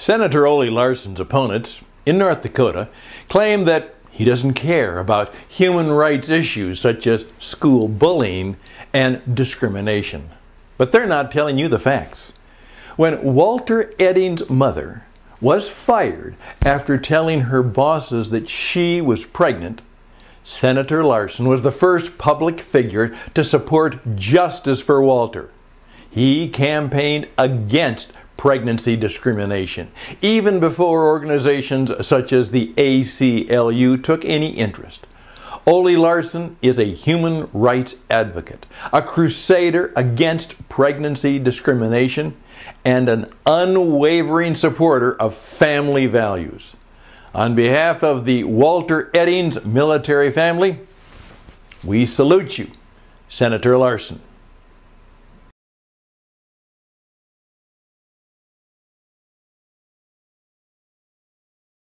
Senator Ole Larson's opponents in North Dakota claim that he doesn't care about human rights issues such as school bullying and discrimination. But they're not telling you the facts. When Walter Edding's mother was fired after telling her bosses that she was pregnant, Senator Larson was the first public figure to support justice for Walter. He campaigned against pregnancy discrimination, even before organizations such as the ACLU took any interest. Ole Larson is a human rights advocate, a crusader against pregnancy discrimination, and an unwavering supporter of family values. On behalf of the Walter Eddings military family, we salute you, Senator Larson.